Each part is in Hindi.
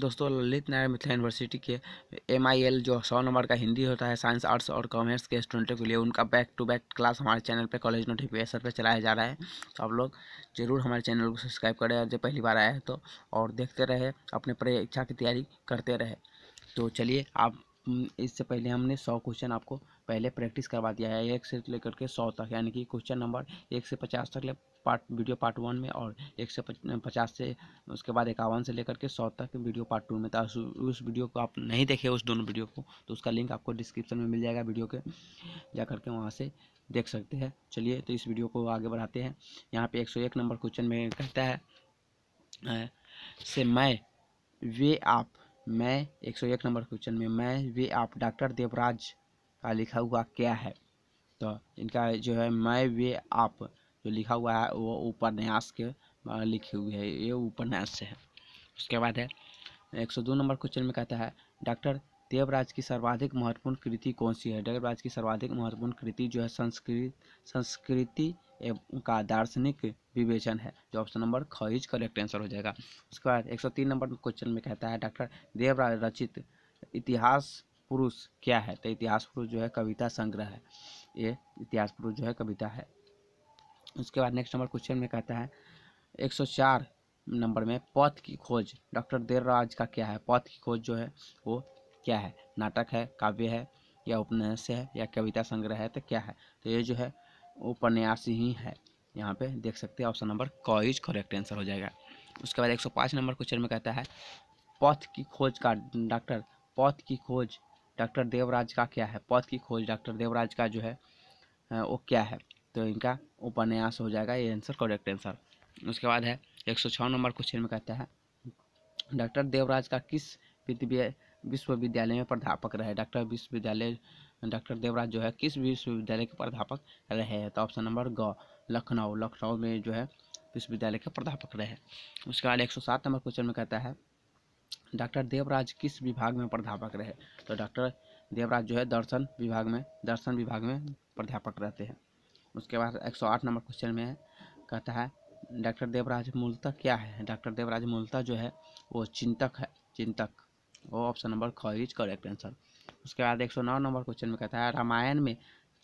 दोस्तों ललित नारायण मिथिला यूनिवर्सिटी के एम आई एल जो सौ नंबर का हिंदी होता है साइंस आर्ट्स और कॉमर्स के स्टूडेंटों के लिए उनका बैक टू बैक क्लास हमारे चैनल पे कॉलेज नोटिफिकेशन पे चलाया जा रहा है तो आप लोग जरूर हमारे चैनल को सब्सक्राइब करें और जो पहली बार आया है तो और देखते रहे अपने परीक्षा की तैयारी करते रहे तो चलिए आप इससे पहले हमने सौ क्वेश्चन आपको पहले प्रैक्टिस करवा दिया है एक से लेकर के सौ तक यानी कि क्वेश्चन नंबर एक से पचास तक ले पार्ट वीडियो पार्ट वन में और एक से पचास से उसके बाद इक्यावन से लेकर के सौ तक वीडियो पार्ट टू में था तो उस वीडियो को आप नहीं देखे उस दोनों वीडियो को तो उसका लिंक आपको डिस्क्रिप्शन में मिल जाएगा वीडियो के जा करके वहाँ से देख सकते हैं चलिए तो इस वीडियो को आगे बढ़ाते हैं यहाँ पे 101 नंबर क्वेश्चन में कहता है से मैं वे आप मैं 101 नंबर क्वेश्चन में मैं वे आप डॉक्टर देवराज का लिखा हुआ क्या है तो इनका जो है मैं वे आप जो लिखा हुआ है वो उपन्यास के लिखे हुए है ये उपन्यास है उसके बाद है एक सौ दो नंबर क्वेश्चन में कहता है डॉक्टर देवराज की सर्वाधिक महत्वपूर्ण कृति कौन सी है देवराज की सर्वाधिक महत्वपूर्ण कृति जो है संस्कृत संस्कृति का दार्शनिक विवेचन है जो ऑप्शन नंबर ख इज करेक्ट आंसर हो जाएगा उसके बाद 103 नंबर क्वेश्चन में कहता है डॉक्टर देवराज रचित इतिहास पुरुष क्या है तो इतिहास पुरुष जो है कविता संग्रह है ये इतिहास पुरुष जो है कविता है उसके बाद नेक्स्ट नंबर क्वेश्चन में कहता है 104 नंबर में पथ की खोज डॉक्टर देवराज का क्या है पथ की खोज जो है वो क्या है नाटक है काव्य है या उपन्यास है या कविता संग्रह है तो क्या है तो ये जो है उपन्यास ही है यहाँ पे देख सकते हैं ऑप्शन नंबर क इज करेक्ट आंसर हो जाएगा उसके बाद 105 नंबर क्वेश्चन में कहता है पथ की खोज का डॉक्टर पथ की खोज डॉक्टर देवराज का क्या है पद की खोज डॉक्टर देवराज का जो है वो क्या है तो इनका उपन्यास हो जाएगा ये आंसर करेक्ट आंसर उसके बाद है एक सौ छः नंबर क्वेश्चन में कहता है डॉक्टर देवराज का किस विश्वविद्यालय में प्राध्यापक रहे डॉक्टर विश्वविद्यालय डॉक्टर देवराज जो है किस विश्वविद्यालय के प्राध्यापक रहे हैं तो ऑप्शन नंबर ग लखनऊ लखनऊ में जो है विश्वविद्यालय के प्राध्यापक रहे उसके बाद एक सौ सात नंबर क्वेश्चन में कहता है डॉक्टर देवराज किस विभाग में प्राध्यापक रहे तो डॉक्टर देवराज जो है दर्शन विभाग में दर्शन विभाग में प्राध्यापक रहते हैं उसके बाद 108 नंबर क्वेश्चन में कहता है डॉक्टर देवराज मूलतः क्या है डॉक्टर देवराज मूलतः जो है वो चिंतक है चिंतक वो ऑप्शन नंबर ख इज करेक्ट आंसर उसके बाद 109 नंबर क्वेश्चन में कहता है रामायण में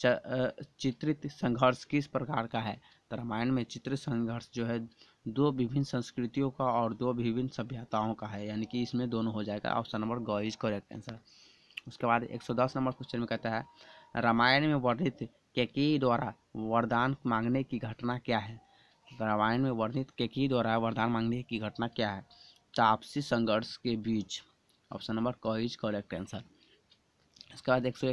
चित्रित संघर्ष किस प्रकार का है तो रामायण में चित्रित संघर्ष जो है दो विभिन्न संस्कृतियों का और दो विभिन्न सभ्यताओं का है यानी कि इसमें दोनों हो जाएगा ऑप्शन नंबर ग इज करेक्ट आंसर उसके बाद 110 नंबर क्वेश्चन में कहता है रामायण में वर्णित केकी द्वारा वरदान मांगने की घटना क्या है रामायण में वर्णित केकी द्वारा वरदान मांगने की घटना क्या है तापसी संघर्ष के बीच ऑप्शन नंबर क इज करेक्ट आंसर इसके बाद एक सौ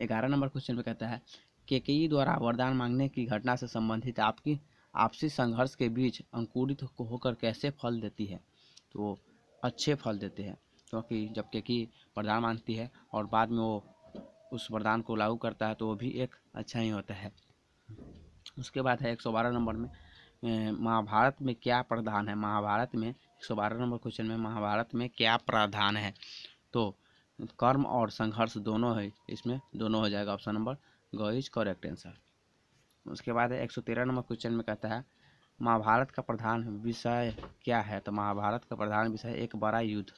ग्यारह नंबर क्वेश्चन में कहता है केके द्वारा वरदान मांगने की घटना से संबंधित आपकी आपसी संघर्ष के बीच अंकुरित होकर कैसे फल देती है तो अच्छे फल देते हैं क्योंकि तो जब केकी वरदान मांगती है और बाद में वो उस वरदान को लागू करता है तो वो भी एक अच्छा ही होता है उसके बाद है एक सौ बारह नंबर में महाभारत में क्या प्रधान है महाभारत में एक सौ बारह नंबर क्वेश्चन में महाभारत में क्या प्रावधान है तो कर्म और संघर्ष दोनों है इसमें दोनों हो जाएगा ऑप्शन नंबर ग इज करेक्ट आंसर उसके बाद एक सौ तेरह नंबर क्वेश्चन में कहता है महाभारत का प्रधान विषय क्या है तो महाभारत का प्रधान विषय एक बड़ा युद्ध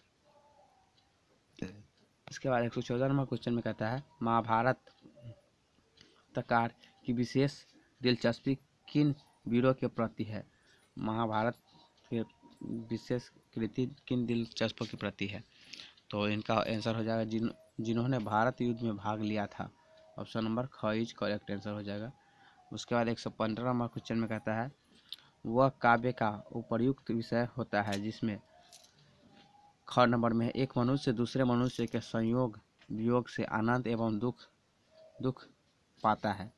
इसके बाद एक सौ चौदह नंबर क्वेश्चन में कहता है महाभारत तकार की विशेष दिलचस्पी किन वीरों के प्रति है महाभारत के विशेष कृति किन दिलचस्पों के प्रति है तो इनका आंसर हो जाएगा जिन जिन्होंने भारत युद्ध में भाग लिया था ऑप्शन नंबर ख इज करेक्ट आंसर हो जाएगा उसके बाद एक सौ पंद्रह नंबर क्वेश्चन में कहता है वह काव्य का उपयुक्त विषय होता है जिसमें ख नंबर में एक मनुष्य दूसरे मनुष्य के संयोग वियोग से आनंद एवं दुख दुख पाता है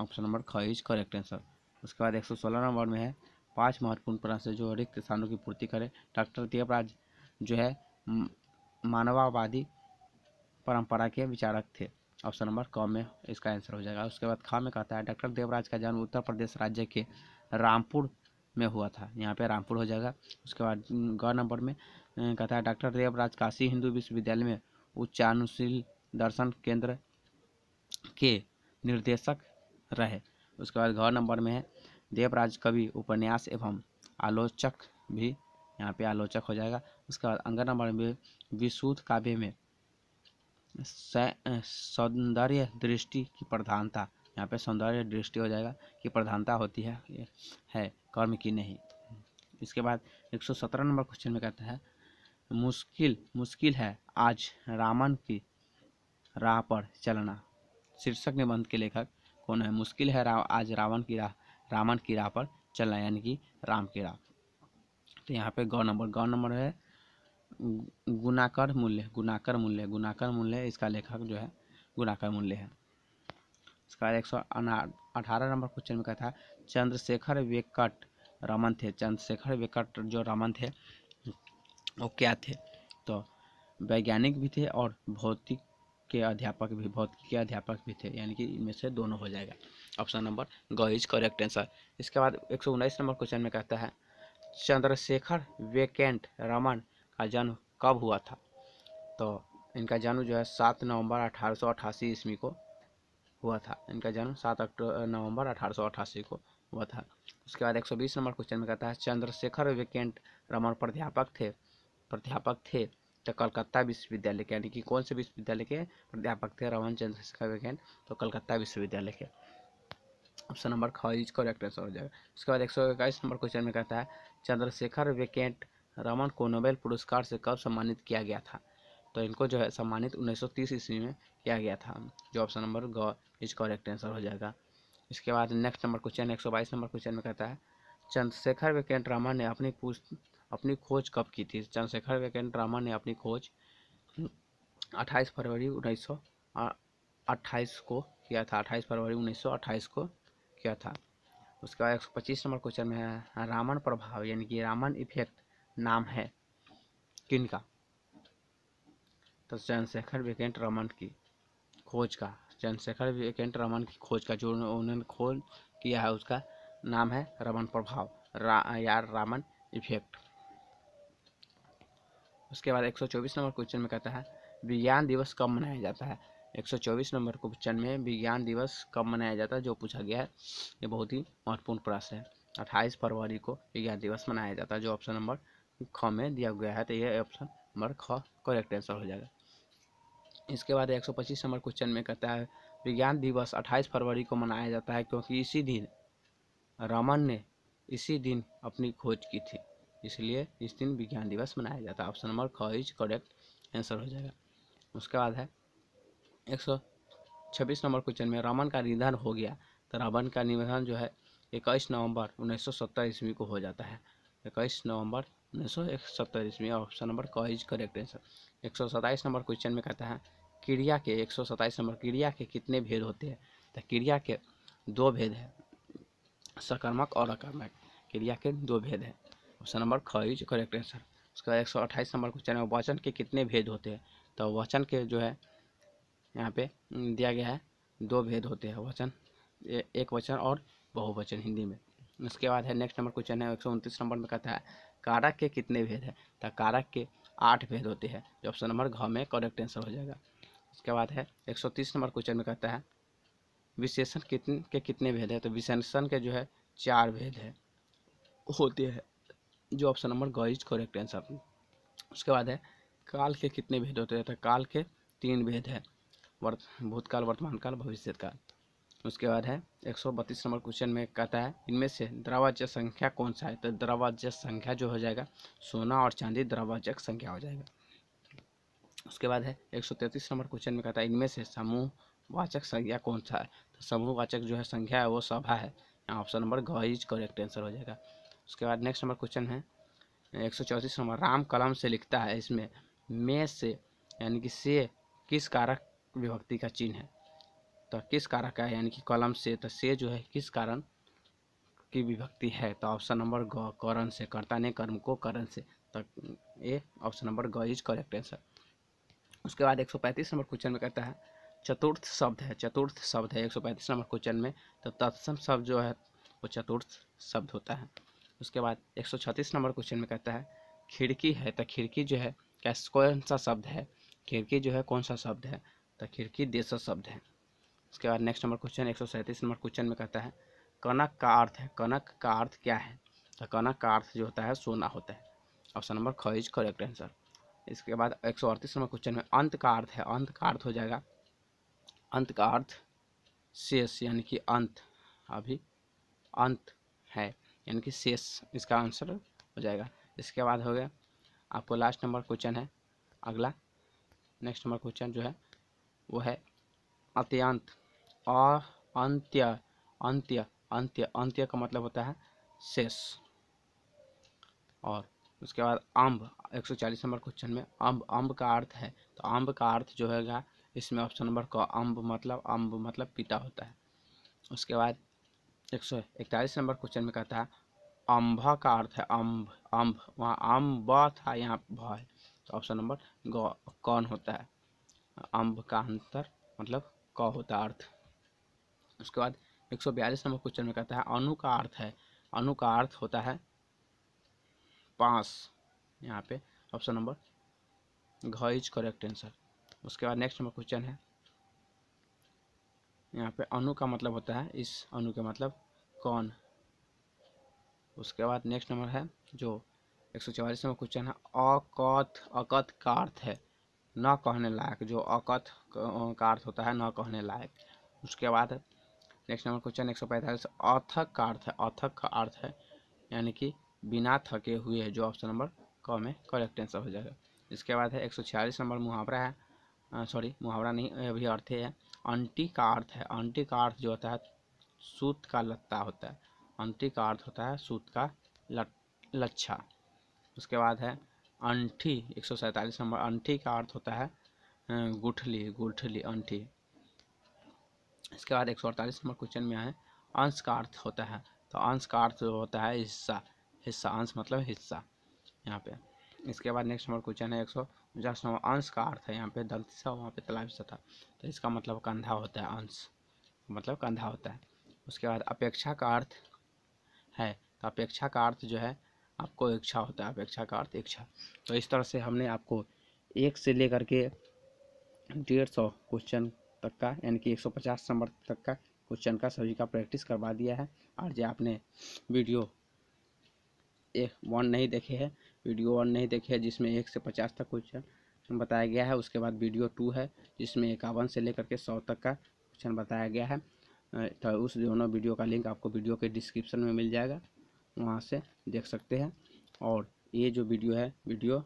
ऑप्शन नंबर ख इज करेक्ट आंसर उसके बाद एक सौ सोलह नंबर में है पांच महत्वपूर्ण प्रश्न जो रिक्त स्थानों की पूर्ति करें डॉक्टर देवराज जो है मानवावादी परंपरा के विचारक थे ऑप्शन नंबर क में इसका आंसर हो जाएगा उसके बाद खा में कहता है डॉक्टर देवराज का जन्म उत्तर प्रदेश राज्य के रामपुर में हुआ था यहाँ पे रामपुर हो जाएगा उसके बाद ग नंबर में कहता है डॉक्टर देवराज काशी हिंदू विश्वविद्यालय में उच्चानुशील दर्शन केंद्र के निर्देशक रहे उसके बाद घर नंबर में है देवराज कवि उपन्यास एवं आलोचक भी यहाँ पे आलोचक हो जाएगा उसके बाद अंग नंबर में विशुद्ध काव्य में सौंदर्य दृष्टि की प्रधानता यहाँ पे सौंदर्य दृष्टि हो जाएगा कि प्रधानता होती है है कर्म की नहीं इसके बाद एक सौ सत्रह नंबर क्वेश्चन में कहता है मुश्किल मुश्किल है आज रामन की राह पर चलना शीर्षक निबंध के लेखक कौन है मुश्किल है रा, आज रावण की राह रामन की राह पर चलना यानी कि राम की राह तो यहाँ पे गौ नंबर गौ नंबर है गुनाकर मूल्य गुनाकर मूल्य गुनाकर मूल्य इसका लेखक जो है गुनाकर मूल्य है इसका एक सौ अठारह नंबर क्वेश्चन में कहता है चंद्रशेखर वेकट रमन थे चंद्रशेखर वेकट जो रमन थे वो क्या थे तो वैज्ञानिक भी थे और भौतिक के अध्यापक भी भौतिक के अध्यापक भी थे यानी कि इनमें से दोनों हो जाएगा ऑप्शन नंबर ग इज करेक्ट आंसर इसके बाद एक नंबर क्वेश्चन में कहता है चंद्रशेखर वेकेंट रमन का जन्म कब हुआ था तो इनका जन्म जो है सात नवंबर अठारह सौ अट्ठासी ईस्वी को हुआ था इनका जन्म सात अक्टूबर नवंबर अठारह सौ अठासी को हुआ था उसके बाद 120 नंबर क्वेश्चन में कहता है चंद्रशेखर वेकेंट रमन प्राध्यापक थे प्राध्यापक थे तो कलकत्ता विश्वविद्यालय के यानी कि कौन से विश्वविद्यालय के प्राध्यापक थे रमन चंद्रशेखर वेकेंट तो कलकत्ता विश्वविद्यालय के ऑप्शन नंबर खरीज करेक्ट आंसर हो जाएगा उसके बाद एक नंबर क्वेश्चन में कहता है चंद्रशेखर वेकेंट रमन को नोबेल पुरस्कार से कब सम्मानित किया गया था तो इनको जो है सम्मानित 1930 ईस्वी में किया गया था जो ऑप्शन नंबर ग इज करेक्ट आंसर हो जाएगा इसके बाद नेक्स्ट नंबर क्वेश्चन एक सौ बाईस नंबर क्वेश्चन में कहता है चंद्रशेखर वेकेंट रामा ने अपनी पूछ अपनी खोज कब की थी चंद्रशेखर वेकेंट रामा ने अपनी खोज 28 फरवरी उन्नीस अट्ठाईस को किया था 28 फरवरी 1928 को किया था उसके बाद एक नंबर क्वेश्चन में है रामन प्रभाव यानी कि रामन इफेक्ट नाम है किन का तो चंद्रशेखर वेकेंट रमन की खोज का चंद्रशेखर वेकेंट रमन की खोज का जो उन्होंने खोज किया है उसका नाम है रमन प्रभाव रा, या रामन इफेक्ट उसके बाद 124 नंबर क्वेश्चन में कहता है विज्ञान दिवस कब मनाया जाता है 124 नंबर क्वेश्चन में विज्ञान दिवस कब मनाया जाता है जो पूछा गया है ये बहुत ही महत्वपूर्ण प्रश्न है 28 फरवरी को विज्ञान दिवस मनाया जाता है जो ऑप्शन नंबर ख में दिया गया है तो यह ऑप्शन नंबर ख करेक्ट आंसर हो जाएगा इसके बाद एक सौ पच्चीस नंबर क्वेश्चन में कहता है विज्ञान दिवस अट्ठाईस फरवरी को मनाया जाता है क्योंकि इसी दिन रमन ने इसी दिन अपनी खोज की थी इसलिए इस दिन विज्ञान दिवस मनाया जाता है ऑप्शन नंबर ख इज करेक्ट आंसर हो जाएगा उसके बाद है एक सौ छब्बीस नंबर क्वेश्चन में रमन का निधन हो गया तो रमन का निधन जो है इक्कीस नवंबर उन्नीस सौ सत्तर ईस्वी को हो जाता है इक्कीस नवंबर उन्नीस सौ सत्तर ऑप्शन नंबर क इज करेक्ट आंसर एक सौ सत्ताईस नंबर क्वेश्चन में कहता है क्रिया के एक सौ नंबर क्रिया के कितने भेद होते हैं तो क्रिया के दो भेद हैं सकर्मक और अकर्मक क्रिया के दो भेद हैं ऑप्शन नंबर ख इज करेक्ट आंसर उसका एक सौ नंबर क्वेश्चन है वचन के कितने भेद होते हैं तो वचन के जो है यहाँ पे दिया गया है दो भेद होते हैं वचन एक वचन और बहुवचन हिंदी में उसके बाद है नेक्स्ट नंबर क्वेश्चन है एक सौ उनतीस नंबर में कहता है कारक के कितने भेद हैं तो कारक के आठ भेद होते हैं जो ऑप्शन नंबर घ में करेक्ट आंसर हो जाएगा उसके बाद है एक सौ तीस नंबर क्वेश्चन में कहता है विशेषण कितने के कितने भेद है तो विशेषण के जो है चार भेद है होते हैं जो ऑप्शन नंबर ग इज करेक्ट आंसर उसके बाद है काल के कितने भेद होते हैं तो काल के तीन भेद है वर्त भूतकाल वर्तमान काल भविष्यकाल उसके बाद है एक सौ बत्तीस नंबर क्वेश्चन में कहता है इनमें से द्रवाजक संख्या कौन सा है तो द्रवाजक संख्या जो हो जाएगा सोना और चांदी द्रवाजक संख्या हो जाएगा उसके बाद है एक सौ नंबर क्वेश्चन में कहता है इनमें से समूहवाचक संख्या कौन सा है तो समूहवाचक जो है संख्या है वो सभा है यहाँ ऑप्शन नंबर ग इज करेक्ट आंसर हो जाएगा उसके बाद नेक्स्ट नंबर क्वेश्चन है एक सौ चौंतीस नंबर राम कलम से लिखता है इसमें मे से यानी कि से किस कारक विभक्ति का चिन्ह है तो किस कारक है यानी कि कॉलम से तो से जो है किस कारण की विभक्ति है तो ऑप्शन नंबर ग करण से कर्ता ने कर्म को करण से तो ये ऑप्शन नंबर ग इज करेक्ट आंसर उसके बाद 135 नंबर क्वेश्चन में कहता है चतुर्थ शब्द है चतुर्थ शब्द है 135 नंबर क्वेश्चन में तो तत्सम शब्द जो है वो चतुर्थ शब्द होता है उसके बाद 136 नंबर क्वेश्चन में कहता है खिड़की है तो खिड़की जो है कैस कौन सा शब्द है खिड़की जो है कौन सा शब्द है तो खिड़की देश शब्द है उसके बाद नेक्स्ट नंबर क्वेश्चन एक नंबर क्वेश्चन में कहता है कनक का अर्थ है कनक का अर्थ क्या है तो कनक का अर्थ जो होता है सोना होता है ऑप्शन नंबर ख इज करेक्ट आंसर इसके बाद एक नंबर क्वेश्चन में अंत का अर्थ है अंत का अर्थ हो जाएगा अंत का अर्थ शेष यानी कि अंत अभी अंत है यानी कि शेष इसका आंसर हो जाएगा इसके बाद हो गया आपको लास्ट नंबर क्वेश्चन है अगला नेक्स्ट नंबर क्वेश्चन जो है वो है अत्यंत आ अंत्य अंत्य अंत्य अंत्य का मतलब होता है शेष और उसके बाद अम्ब 140 नंबर क्वेश्चन में अम्ब अम्ब का अर्थ है तो अम्ब का अर्थ जो है इसमें ऑप्शन नंबर क अम्ब मतलब अम्ब मतलब पिता होता है उसके बाद एक सौ इकतालीस नंबर क्वेश्चन में कहता है अम्भा का अर्थ है अम्ब अम्ब वहाँ अम्ब था यहाँ भ है तो ऑप्शन नंबर कौन होता है अम्ब का अंतर मतलब क होता अर्थ उसके बाद एक सौ बयालीस नंबर क्वेश्चन में कहता है अनु का अर्थ है अनु का अर्थ होता है पास यहाँ पे ऑप्शन नंबर घ इज करेक्ट आंसर उसके बाद नेक्स्ट नंबर क्वेश्चन है यहाँ पे अनु का मतलब होता है इस अनु के मतलब कौन उसके बाद नेक्स्ट नंबर है जो एक सौ चवालीस नंबर क्वेश्चन है अकथ अकथ का अर्थ है न कहने लायक जो अकथ का अर्थ होता है न कहने लायक उसके बाद नेक्स्ट नंबर क्वेश्चन एक सौ पैंतालीस अथक का अर्थ है अथक का अर्थ है यानी कि बिना थके हुए है जो ऑप्शन नंबर क में करेक्ट आंसर हो जाएगा इसके बाद है एक सौ छियालीस नंबर मुहावरा है सॉरी मुहावरा नहीं अभी अर्थ है अंटी का अर्थ है अंटी का अर्थ जो होता है सूत का लत्ता होता है अंटी का अर्थ होता है सूत का लच्छा उसके बाद है अंठी एक सौ सैंतालीस नंबर अंठी का अर्थ होता है गुठली गुठली अंठी इसके बाद एक सौ अड़तालीस नंबर क्वेश्चन में है अंश का अर्थ होता है तो अंश का अर्थ होता है हिस्सा हिस्सा अंश मतलब हिस्सा यहाँ पे इसके बाद नेक्स्ट नंबर क्वेश्चन है एक सौ उनचास नंबर अंश का अर्थ है यहाँ पे दलती सा वहाँ पे तलाबसा था तो इसका मतलब कंधा होता है अंश मतलब कंधा होता है उसके बाद अपेक्षा का अर्थ है तो अपेक्षा का अर्थ जो है आपको इच्छा होता है अपेक्षा का अर्थ इच्छा तो इस तरह से हमने आपको एक से लेकर के डेढ़ सौ क्वेश्चन तक का यानी कि 150 नंबर तक का क्वेश्चन का सभी का प्रैक्टिस करवा दिया है और जो आपने वीडियो एक वन नहीं देखे है वीडियो वन नहीं देखे है जिसमें एक से पचास तक क्वेश्चन बताया गया है उसके बाद वीडियो टू है जिसमें इक्यावन से लेकर के सौ तक का क्वेश्चन बताया गया है तो उस दोनों वीडियो का लिंक आपको वीडियो के डिस्क्रिप्शन में मिल जाएगा वहाँ से देख सकते हैं और ये जो वीडियो है वीडियो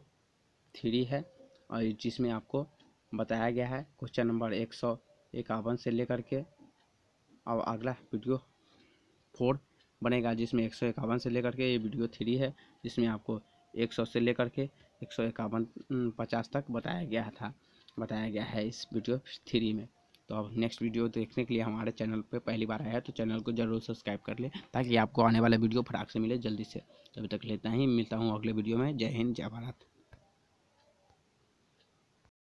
थ्री है और जिसमें आपको बताया गया है क्वेश्चन नंबर एक सौ इक्यावन से लेकर के अब अगला वीडियो फोर बनेगा जिसमें एक सौ इक्यावन से लेकर के ये वीडियो थ्री है जिसमें आपको एक सौ से लेकर के एक सौ इक्यावन पचास तक बताया गया था बताया गया है इस वीडियो थ्री में तो अब नेक्स्ट वीडियो देखने के लिए हमारे चैनल पे पहली बार आया है तो चैनल को जरूर सब्सक्राइब कर ले ताकि आपको आने वाला वीडियो फटाक से मिले जल्दी से तभी तक लेता ही मिलता हूँ अगले वीडियो में जय हिंद जय भारत